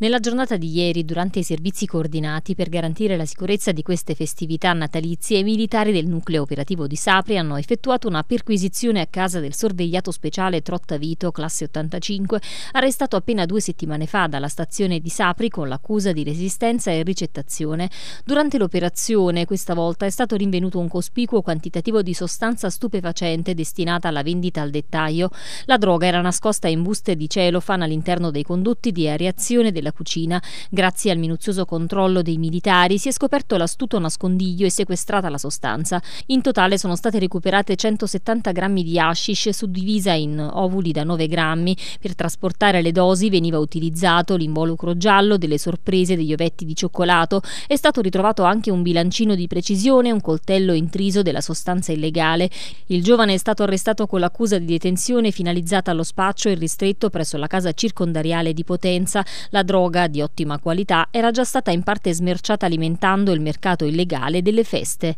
Nella giornata di ieri, durante i servizi coordinati per garantire la sicurezza di queste festività natalizie, i militari del nucleo operativo di Sapri hanno effettuato una perquisizione a casa del sorvegliato speciale Trottavito, classe 85, arrestato appena due settimane fa dalla stazione di Sapri con l'accusa di resistenza e ricettazione. Durante l'operazione, questa volta, è stato rinvenuto un cospicuo quantitativo di sostanza stupefacente destinata alla vendita al dettaglio. La droga era nascosta in buste di celofan all'interno dei condotti di aereazione della della cucina. Grazie al minuzioso controllo dei militari si è scoperto l'astuto nascondiglio e sequestrata la sostanza. In totale sono state recuperate 170 grammi di hashish suddivisa in ovuli da 9 grammi. Per trasportare le dosi veniva utilizzato l'involucro giallo delle sorprese degli ovetti di cioccolato. È stato ritrovato anche un bilancino di precisione e un coltello intriso della sostanza illegale. Il giovane è stato arrestato con l'accusa di detenzione finalizzata allo spaccio e ristretto presso la casa circondariale di Potenza. La droga droga di ottima qualità era già stata in parte smerciata alimentando il mercato illegale delle feste.